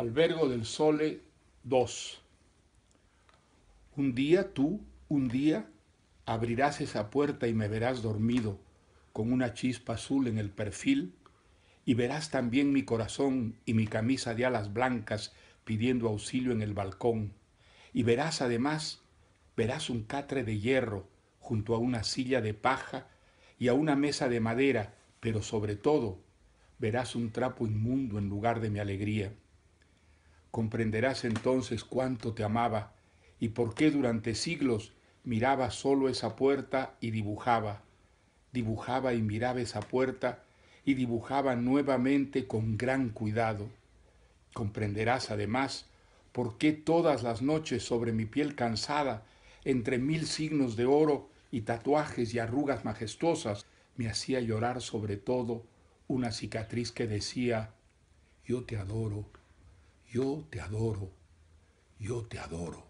Albergo del Sole 2. Un día tú, un día, abrirás esa puerta y me verás dormido, con una chispa azul en el perfil, y verás también mi corazón y mi camisa de alas blancas pidiendo auxilio en el balcón, y verás además, verás un catre de hierro junto a una silla de paja y a una mesa de madera, pero sobre todo, verás un trapo inmundo en lugar de mi alegría. Comprenderás entonces cuánto te amaba y por qué durante siglos miraba solo esa puerta y dibujaba, dibujaba y miraba esa puerta y dibujaba nuevamente con gran cuidado. Comprenderás además por qué todas las noches sobre mi piel cansada, entre mil signos de oro y tatuajes y arrugas majestuosas, me hacía llorar sobre todo una cicatriz que decía, yo te adoro, yo te adoro, yo te adoro.